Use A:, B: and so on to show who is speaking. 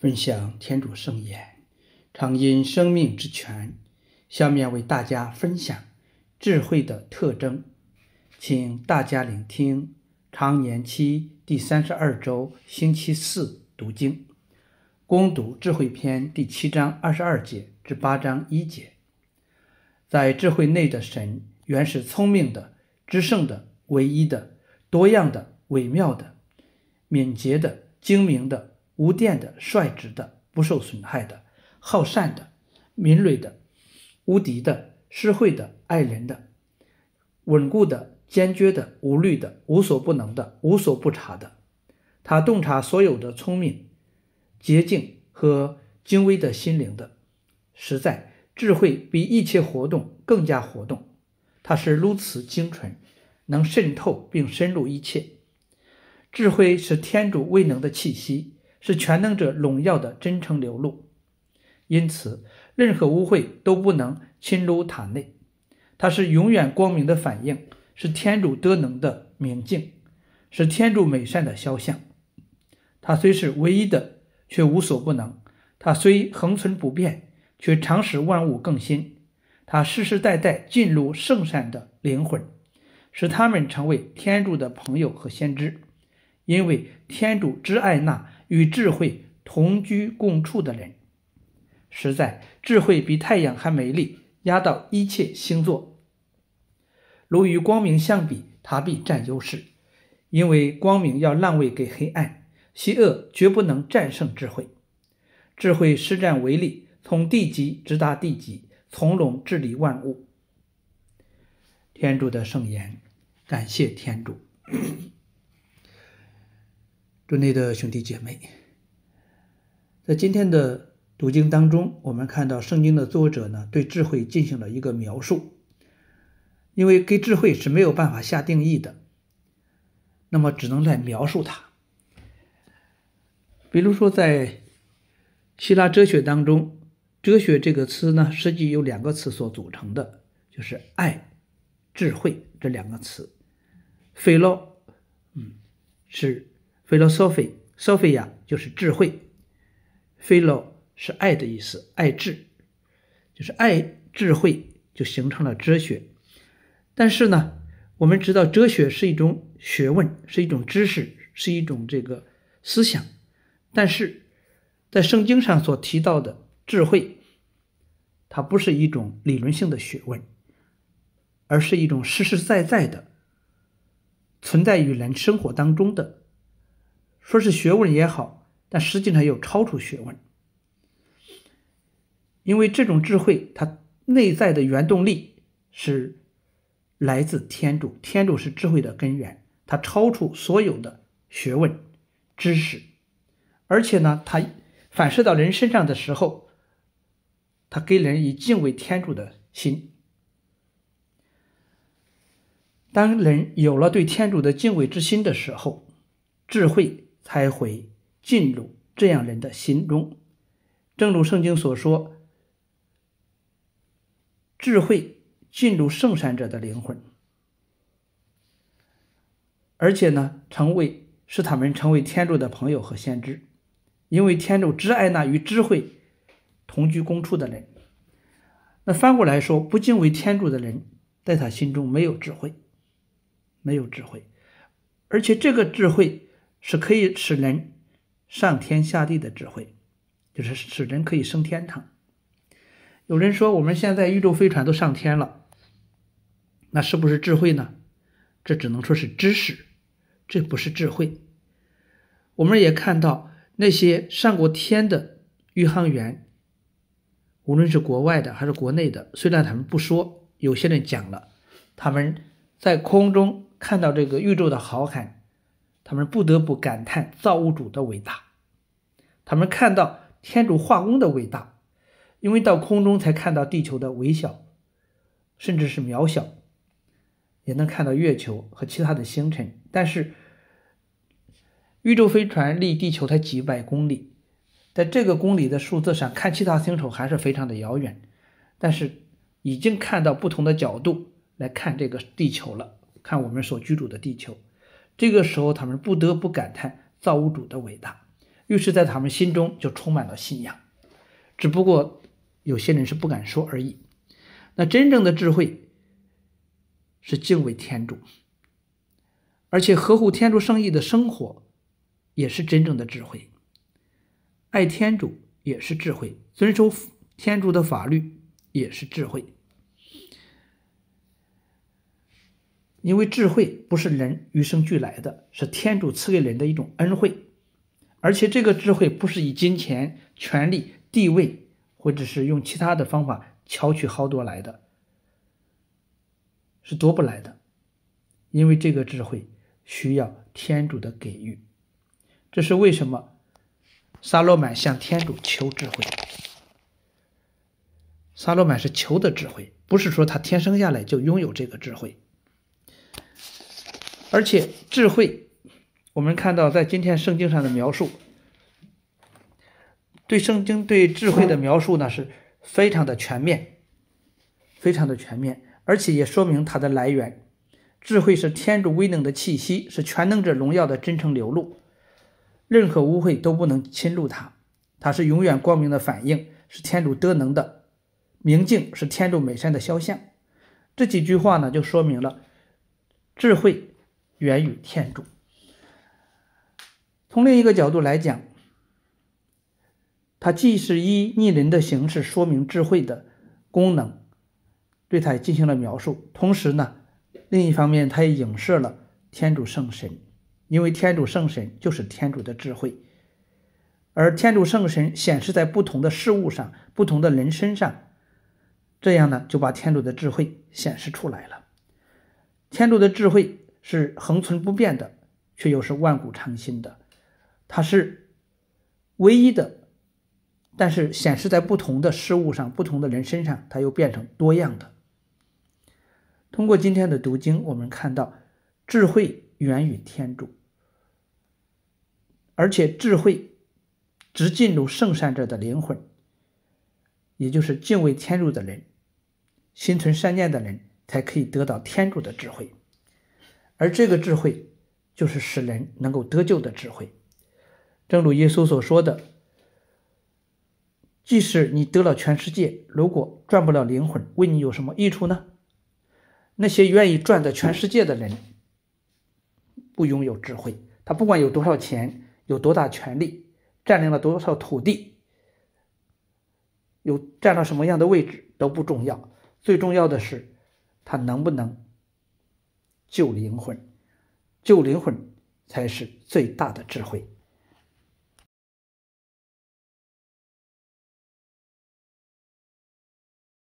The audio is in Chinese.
A: 分享天主圣言，常因生命之泉。下面为大家分享智慧的特征，请大家聆听常年期第三十二周星期四读经，攻读智慧篇第七章二十二节至八章一节。在智慧内的神，原是聪明的、知圣的、唯一的、多样的、微妙的、敏捷的、精明的。无电的率直的不受损害的好善的敏锐的无敌的施惠的爱人的稳固的坚决的无虑的无所不能的无所不察的，他洞察所有的聪明、洁净和精微的心灵的实在智慧比一切活动更加活动，它是如此精纯，能渗透并深入一切。智慧是天主未能的气息。是全能者荣耀的真诚流露，因此任何污秽都不能侵入塔内。它是永远光明的反应，是天主德能的明镜，是天主美善的肖像。它虽是唯一的，却无所不能；它虽恒存不变，却常使万物更新。它世世代代进入圣善的灵魂，使他们成为天主的朋友和先知，因为天主之爱那。与智慧同居共处的人，实在智慧比太阳还美丽，压倒一切星座。如与光明相比，它必占优势，因为光明要让位给黑暗。邪恶绝不能战胜智慧，智慧施展威力，从地极直达地极，从容治理万物。天主的圣言，感谢天主。诸内的兄弟姐妹，在今天的读经当中，我们看到圣经的作者呢，对智慧进行了一个描述。因为给智慧是没有办法下定义的，那么只能来描述它。比如说，在希腊哲学当中，“哲学”这个词呢，实际由两个词所组成的，就是“爱”“智慧”这两个词。费老，嗯，是。Philosophy，Sophia 就是智慧 p h i l o 是爱的意思，爱智就是爱智慧，就形成了哲学。但是呢，我们知道哲学是一种学问，是一种知识，是一种这个思想。但是在圣经上所提到的智慧，它不是一种理论性的学问，而是一种实实在在的存在于人生活当中的。说是学问也好，但实际上又超出学问，因为这种智慧，它内在的原动力是来自天主，天主是智慧的根源，它超出所有的学问、知识，而且呢，它反射到人身上的时候，它给人以敬畏天主的心。当人有了对天主的敬畏之心的时候，智慧。才会进入这样人的心中，正如圣经所说：“智慧进入圣善者的灵魂。”而且呢，成为使他们成为天主的朋友和先知，因为天主只爱那与智慧同居共处的人。那反过来说，不敬畏天主的人，在他心中没有智慧，没有智慧，而且这个智慧。是可以使人上天下地的智慧，就是使人可以升天堂。有人说我们现在宇宙飞船都上天了，那是不是智慧呢？这只能说是知识，这不是智慧。我们也看到那些上过天的宇航员，无论是国外的还是国内的，虽然他们不说，有些人讲了，他们在空中看到这个宇宙的浩瀚。他们不得不感叹造物主的伟大，他们看到天主化工的伟大，因为到空中才看到地球的微小，甚至是渺小，也能看到月球和其他的星辰。但是，宇宙飞船离地球才几百公里，在这个公里的数字上看，其他星球还是非常的遥远。但是，已经看到不同的角度来看这个地球了，看我们所居住的地球。这个时候，他们不得不感叹造物主的伟大，于是，在他们心中就充满了信仰。只不过，有些人是不敢说而已。那真正的智慧是敬畏天主，而且呵护天主圣意的生活也是真正的智慧。爱天主也是智慧，遵守天主的法律也是智慧。因为智慧不是人与生俱来的，是天主赐给人的一种恩惠，而且这个智慧不是以金钱、权力、地位，或者是用其他的方法巧取豪夺来的，是夺不来的，因为这个智慧需要天主的给予。这是为什么？萨罗满向天主求智慧。萨罗满是求的智慧，不是说他天生下来就拥有这个智慧。而且智慧，我们看到在今天圣经上的描述，对圣经对智慧的描述呢，是非常的全面，非常的全面，而且也说明它的来源。智慧是天主威能的气息，是全能者荣耀的真诚流露，任何污秽都不能侵入它，它是永远光明的反应，是天主德能的明镜，是天主美善的肖像。这几句话呢，就说明了智慧。源于天主。从另一个角度来讲，它既是以拟人的形式说明智慧的功能，对它进行了描述；同时呢，另一方面，它也影射了天主圣神，因为天主圣神就是天主的智慧，而天主圣神显示在不同的事物上、不同的人身上，这样呢，就把天主的智慧显示出来了。天主的智慧。是恒存不变的，却又是万古长新的。它是唯一的，但是显示在不同的事物上、不同的人身上，它又变成多样的。通过今天的读经，我们看到智慧源于天主，而且智慧只进入圣善者的灵魂，也就是敬畏天主的人、心存善念的人，才可以得到天主的智慧。而这个智慧，就是使人能够得救的智慧。正如耶稣所说的：“即使你得了全世界，如果赚不了灵魂，为你有什么益处呢？”那些愿意赚得全世界的人，不拥有智慧。他不管有多少钱、有多大权力、占领了多少土地、有占到什么样的位置都不重要。最重要的是，他能不能？救灵魂，救灵魂才是最大的智慧。